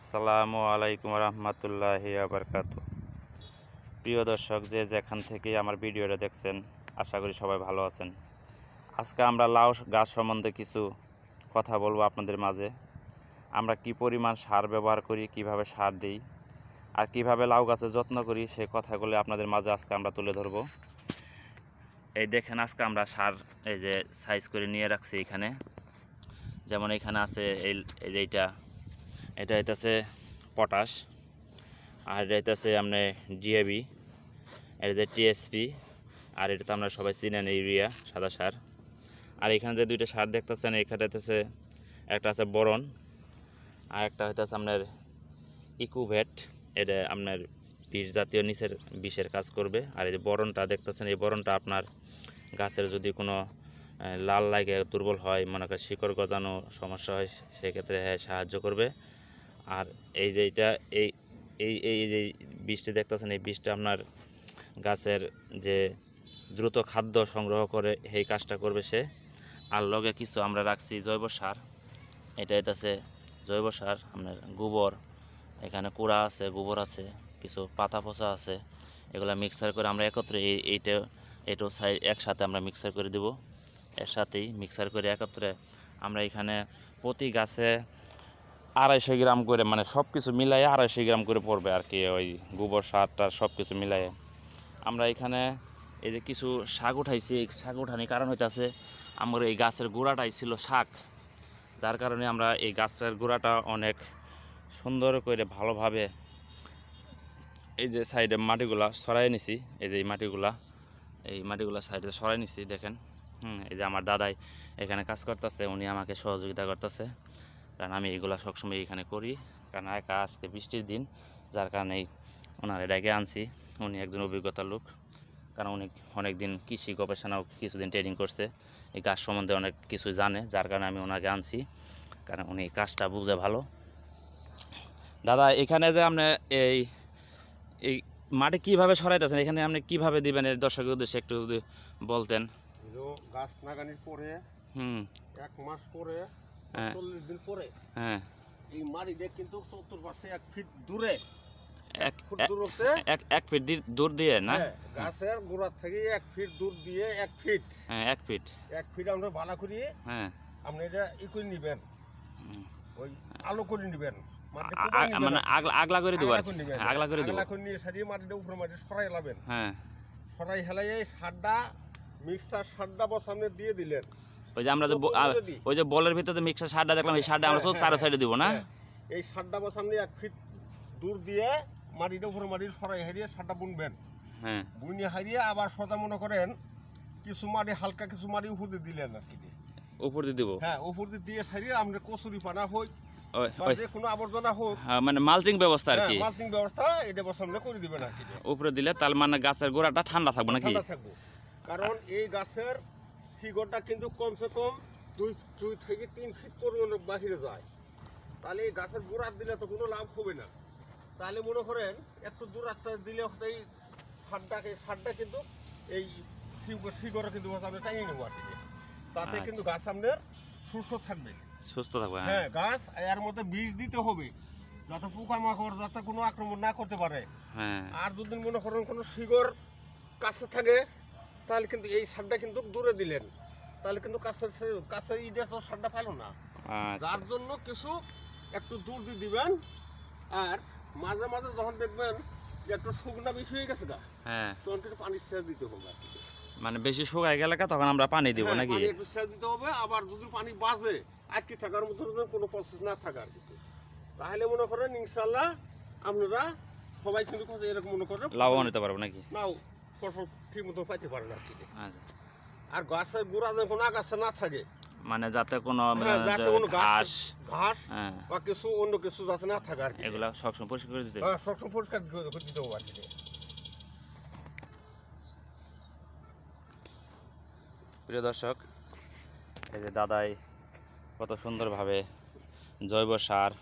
আসসালামু আলাইকুম রহমতুল্লাহ আবরকাত প্রিয় দর্শক যে যেখান থেকে আমার ভিডিওটা দেখছেন আশা করি সবাই ভালো আছেন আজকে আমরা লাউ গাছ সম্বন্ধে কিছু কথা বলবো আপনাদের মাঝে আমরা কি পরিমাণ সার ব্যবহার করি কিভাবে সার দিই আর কিভাবে লাউ গাছের যত্ন করি সেই কথাগুলো আপনাদের মাঝে আজকে আমরা তুলে ধরব এই দেখেন আজকে আমরা সার এই যে সাইজ করে নিয়ে রাখছি এখানে যেমন এখানে আছে এই এইটা এটা হইতেছে পটাশ আর এটা হইতেছে আপনার ডিএবি এটা যে টিএসপি আর এটা তো আমরা সবাই চিনেন ইউরিয়া সাদা সার আর এখানে যে দুইটা সার দেখতেছেন এখানে হইতেছে একটা আছে বরণ আর একটা হইতেছে আপনার ইকুভেট এটা আপনার বিষ জাতীয় নিচের বিষের কাজ করবে আর এই যে বরণটা দেখতেছেন এই বরণটা আপনার গাছের যদি কোনো লাল লাগে দুর্বল হয় মনে করেন শিকড় গজানো সমস্যা হয় সেক্ষেত্রে হ্যাঁ সাহায্য করবে আর এই যে এটা এই এই এই যে বৃষ্টি দেখতেছেন এই বৃষ্টি আপনার গাছের যে দ্রুত খাদ্য সংগ্রহ করে এই কাজটা করবে সে আর লগে কিছু আমরা রাখছি জৈব সার এটা এটাছে জৈব সার আপনার গোবর এখানে কুড়া আছে গোবর আছে কিছু পাতা পচা আছে এগুলো মিক্সার করে আমরা একত্রে এই এইটা এটো সাই একসাথে আমরা মিক্সার করে দেব একসাথেই মিক্সার করে একত্রে আমরা এখানে প্রতি গাছে আড়াইশো গ্রাম করে মানে সব কিছু মিলাইয়ে আড়াইশো গ্রাম করে পড়বে আর কি ওই গোবর সার টার সব কিছু মিলাইয়ে আমরা এখানে এই যে কিছু শাক উঠাইছি এই শাক উঠানির কারণ হইতেছে আমার এই গাছের গোড়াটাই ছিল শাক যার কারণে আমরা এই গাছের গোড়াটা অনেক সুন্দর করে ভালোভাবে এই যে সাইডে মাটিগুলা সরাই নিছি এই যে এই মাটিগুলা এই মাটিগুলা সাইডে সরাই নিছি দেখেন হুম এই যে আমার দাদাই এখানে কাজ করতেছে উনি আমাকে সহযোগিতা করতেছে কারণ আমি এগুলো সবসময় এখানে করি কারণ একা আজকে বৃষ্টির দিন যার কারণে ওনার ডেকে আনছি উনি একজন অভিজ্ঞতার লোক কারণ উনি অনেক দিন কৃষি গবেষণাও কিছুদিন ট্রেনিং করছে এই গাছ সম্বন্ধে অনেক কিছু জানে যার কারণে আমি ওনাকে আনছি কারণ উনি কাজটা বুঝে ভালো দাদা এখানে যে আপনি এই এই মাটি কীভাবে সরাইতেছেন এখানে আপনি কীভাবে দিবেন এর দর্শকের উদ্দেশ্যে একটু যদি বলতেন গাছ লাগানোর পরে হুম এক মাস পরে হ্যাঁ। চল্লিশ করে মানে আগলা আগলা করে নিয়ে সারিয়ে উপরে সরাই হ্যাঁ। সরাই হেলাই সারটা মিক্সার সারটা বসামনে দিয়ে দিলেন ওই যে আমরা ওই যে বলের ভিতরে যে মিক্সার সারটা দেখলাম এই সারটা আমরা তো হ্যাঁ, হ্যাঁ, চারো সাইডে হ্যাঁ, দিব না এই সারটা বসামনি এক ফিট দূর দিয়ে মাটিটা উপরে মাটির সরাই হারিয়ে সারটা বুনবেন হ্যাঁ বুনে হারিয়ে আবার সদা মনে করেন কিছু মাটি হালকা কিছু মাটি উপর দিয়ে দিলেন আর কি উপর দিয়ে দিব হ্যাঁ উপর দিয়ে দিয়ে সারিয়ে আমরা কচুরি পানা হই মানে মানে ঠান্ডা থাকবে না কারণ এই গাছের ফিগরটা কিন্তু কমসে কম দুই দুই থেকে তিন ফিট পরিমাণ বাহিরে যায় তাহলে এই গাছের গোড়ার দিলে তো কোনো লাভ হবে না তাহলে মনে করেন একটু দূর রাস্তা দিলে এই সারটাকে সারটা কিন্তু এই শিগরে কিন্তু আমরা টাঙিয়ে নেবো আর তাতে আচ্ছা। কিন্তু গাছ আপনার সুস্থ থাকবে সুস্থ থাকবে হ্যাঁ, হ্যাঁ গাছ এর মধ্যে বীজ দিতে হবে যাতে পোকামাকড় যাতে কোনো আক্রমণ না করতে পারে হ্যাঁ। আর দুদিন মনে করেন কোনো শিগর কাছে থাকে তাহলে কিন্তু এই সারটা কিন্তু দূরে দিলেন তাহলে কিন্তু কাছের কাছের ইটা তো সারটা ফেলো না আচ্ছা। যার জন্য কিছু একটু দূর দিয়ে দিবেন আর মাঝে মাঝে যখন দেখবেন যে একটু শুকনা বেশি হয়ে গেছে না হ্যাঁ। তখন থেকে পানি সেচ দিতে হবে মানে বেশি শুকায় গেলে তখন আমরা পানি দিব হ্যাঁ, নাকি একটু সেচ দিতে হবে আবার যদি পানি বাজে কি থাকার মতো কোনো প্রসেস না থাকার কিন্তু তাহলে মনে করেন ইনশাল্লাহ আপনারা সবাই কিন্তু এরকম মনে করেন লাভবান হতে পারবো নাকি নাও ফসল ঠিক মতো পাইতে পারে না আর আচ্ছা। গাছের গোড়া যখন আগাছা না থাকে মানে যাতে কোনো হ্যাঁ, মানে ঘাস ঘাস হ্যাঁ। বা কিছু অন্য কিছু যাতে না থাকে আর এগুলো সবসময় পরিষ্কার করে দিতে হ্যাঁ সবসময় পরিষ্কার করে দিতে হবে আর কি প্রিয় দর্শক এই যে দাদাই কত সুন্দরভাবে জৈব সার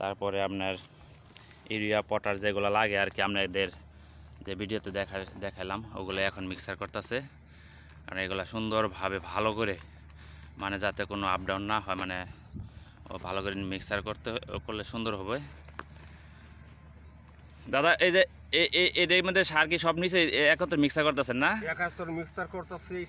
তারপরে আপনার ইউরিয়া পটার যেগুলো লাগে আর কি আপনাদের যে ভিডিওতে দেখা দেখালাম ওগুলো এখন মিক্সার করতেছে কারণ এগুলো সুন্দরভাবে ভালো করে মানে যাতে কোনো আপ ডাউন না হয় মানে ও ভালো করে মিক্সার করতে করলে সুন্দর হবে দাদা এই যে এটার সার কি সব নিচে মিক্সার না মিক্সার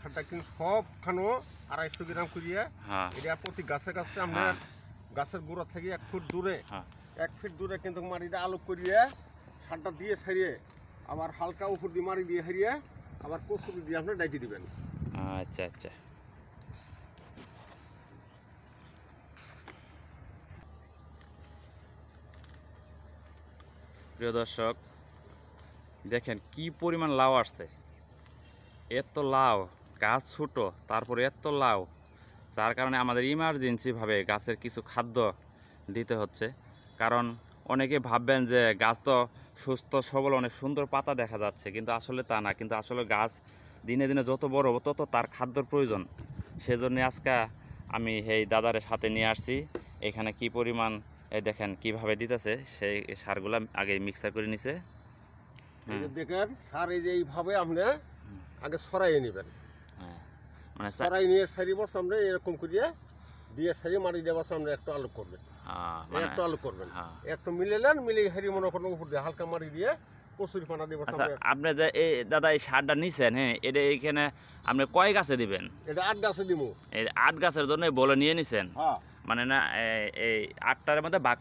সারটা কিন্তু আড়াইশো গ্রাম হ্যাঁ প্রতি গাছে গাছে হ্যাঁ। গাছের থেকে এক ফুট দূরে হ্যাঁ। এক দূরে কিন্তু করিয়া সারটা দিয়ে সারিয়ে আবার হালকা উপর দিয়ে মারি দিয়ে হারিয়ে আবার কসুরি দিয়ে আপনি ডেকে দিবেন আচ্ছা আচ্ছা প্রিয় দর্শক দেখেন কি পরিমাণ লাউ আসছে এত লাউ গাছ ছোট তারপর এত লাউ যার কারণে আমাদের ইমার্জেন্সিভাবে গাছের কিছু খাদ্য দিতে হচ্ছে কারণ অনেকে ভাববেন যে গাছ তো সুস্থ সবল অনেক সুন্দর পাতা দেখা যাচ্ছে কিন্তু আসলে তা না কিন্তু আসলে গাছ দিনে দিনে যত বড় হবো তত তার খাদ্যর প্রয়োজন সেজন্য আজকে আমি এই দাদারের সাথে নিয়ে আসছি এখানে কি পরিমাণ এই দেখেন কিভাবে দিতেছে সেই সারগুলা আগে মিক্সার করে নিছে হ্যাঁ। দেখেন সার এই যে এইভাবে আপনি আগে সরাই নেবেন হ্যাঁ। মানে সরাই নিয়ে সারি বস আমরা এরকম করিয়ে দিয়ে সারি মারি দেওয়া আমরা একটু আলোক করবেন হ্যাঁ, মানে আটটার মধ্যে ভাগ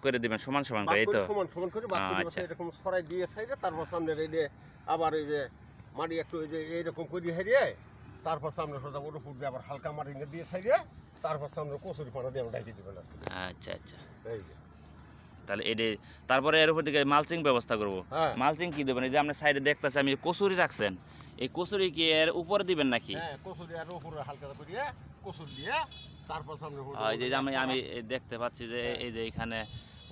করে দিবেন সমান সমান করে আচ্ছা। দিয়ে তারপর সামনে আবার এই যে মাটি একটু যে এইরকম করে হারিয়ে তারপর সামনে সোজা ওর উপর আবার হালকা মাটি দিয়ে সাইডে আচ্ছা, আচ্ছা। তারপরে এর উপর দিকে মালচিং ব্যবস্থা করবো হ্যাঁ। মালচিং কি দেবেন এই যে আপনার সাইডে দেখতেছি আমি কচুরি রাখছেন এই কচুরি কি এর উপরে দিবেন নাকি হ্যাঁ, আমি হ্যাঁ। দেখতে পাচ্ছি যে এই যে এখানে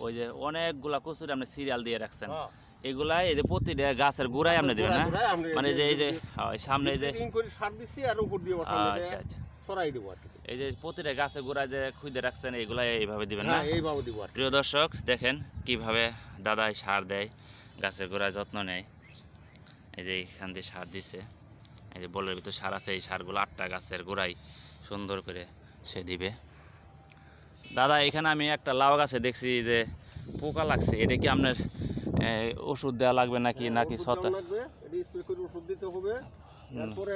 ওই যে অনেকগুলা কচুরি আপনি সিরিয়াল দিয়ে রাখছেন এগুলাই এই যে প্রতিটা গাছের গুড়াই আপনি দেবেন মানে যে এই যে সামনে এই যে আচ্ছা আচ্ছা সরাই দেবো আর এই যে প্রতিটা গাছে গোড়ায় যে খুঁজে রাখছেন এইগুলা এইভাবে দিবেন না হ্যাঁ, এইভাবে দিব প্রিয় দর্শক দেখেন কিভাবে দাদাই সার দেয় গাছের গোড়ায় যত্ন নেয় এই যে এইখান দিয়ে সার দিছে এই যে বলের ভিতর সার আছে এই সারগুলো আটটা গাছের গোড়ায় সুন্দর করে সে দিবে দাদা এখানে আমি একটা লাউ গাছে দেখছি যে পোকা লাগছে এটা কি আপনার ওষুধ হ্যাঁ, দেওয়া লাগবে নাকি নাকি সত ওষুধ দিতে হবে তারপরে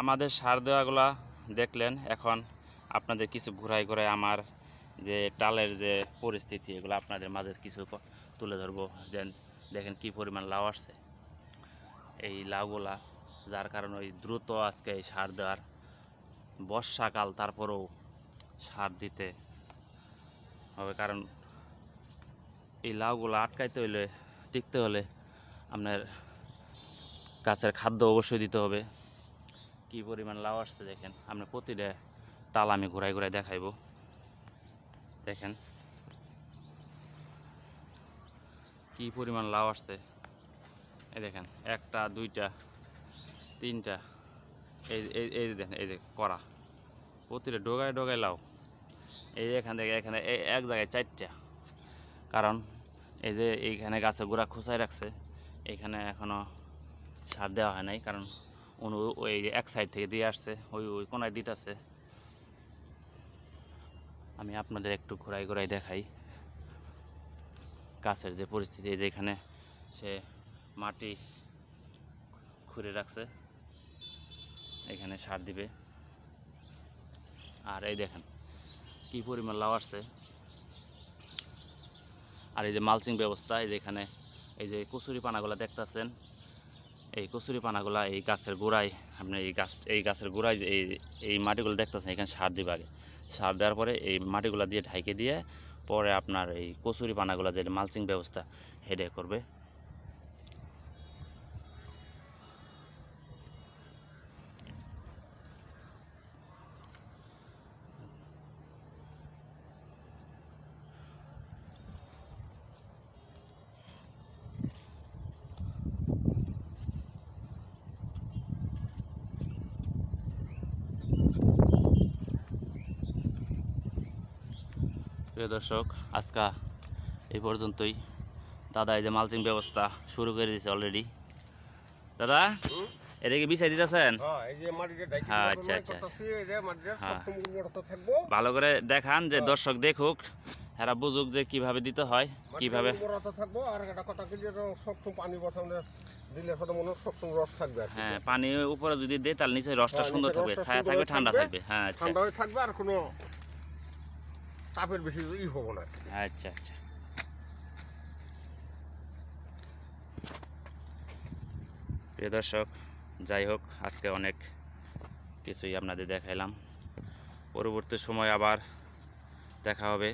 আমাদের সার দেওয়াগুলা দেখলেন এখন আপনাদের কিছু ঘুরাই ঘুরাই আমার যে টালের যে পরিস্থিতি এগুলো আপনাদের মাঝে কিছু তুলে ধরবো যে দেখেন কি পরিমাণ লাউ আসছে এই লাউগুলা যার কারণে ওই দ্রুত আজকে এই সার দেওয়ার বর্ষাকাল তারপরেও সার দিতে হবে কারণ এই লাউগুলো আটকাইতে হইলে টিকতে হলে আপনার গাছের খাদ্য অবশ্যই দিতে হবে কি পরিমাণ লাউ আসছে দেখেন আপনি প্রতিটা টাল আমি ঘুরাই ঘুরাই দেখাইব দেখেন কি পরিমাণ লাউ আসছে এ দেখেন একটা দুইটা তিনটা এই এই দেখেন এই যে করা প্রতিটা ডোগায় ডোগায় লাউ এই যে এখান থেকে এখানে এক জায়গায় চারটা কারণ এই যে এইখানে গাছে গোড়া খোঁচাই রাখছে এখানে এখনও সার দেওয়া হয় নাই কারণ উনি ওই এক সাইড থেকে দিয়ে আসছে ওই ওই কোনায় দিতেছে আমি আপনাদের একটু ঘোরাই ঘোরাই দেখাই গাছের যে পরিস্থিতি যেখানে সে মাটি খুঁড়ে রাখছে এখানে সার দিবে আর এই দেখেন কি পরিমাণ লাউ আসছে আর এই যে মালচিং ব্যবস্থা এই যে এখানে এই যে কচুরি পানাগুলো দেখতেছেন এই কচুরি পানাগুলা এই গাছের গোড়ায় আপনি এই গাছ এই গাছের গোড়ায় এই এই মাটিগুলো দেখতেছেন এখানে সার দিবে আগে সার দেওয়ার পরে এই মাটিগুলো দিয়ে ঢাইকে দিয়ে পরে আপনার এই কচুরি পানাগুলো যে মালচিং ব্যবস্থা হেডে করবে প্রিয় দর্শক আজকা এই পর্যন্তই দাদা এই যে মালচিং ব্যবস্থা শুরু করে দিয়েছে অলরেডি দাদা এদিকে বিছাই বিষয় দিতেছেন হ্যাঁ, আচ্ছা আচ্ছা হ্যাঁ। ভালো করে দেখান যে হ্যাঁ। দর্শক দেখুক এরা বুঝুক যে কিভাবে দিতে হয় কিভাবে হ্যাঁ পানি উপরে যদি দেয় তাহলে নিচে রসটা সুন্দর থাকবে ছায়া থাকবে ঠান্ডা থাকবে হ্যাঁ আচ্ছা। ঠান্ডা থাকবে আর কোনো চাপের বেশি ই হব না আচ্ছা আচ্ছা প্রিয় দর্শক যাই হোক আজকে অনেক কিছুই আপনাদের দেখাইলাম পরবর্তী সময় আবার দেখা হবে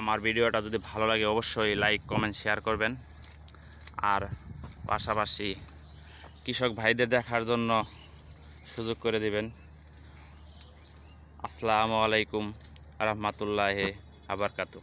আমার ভিডিওটা যদি ভালো লাগে অবশ্যই লাইক কমেন্ট শেয়ার করবেন আর পাশাপাশি কৃষক ভাইদের দেখার জন্য সুযোগ করে দিবেন আসসালামু আলাইকুম রহমতুল্লাহ আবরকাতু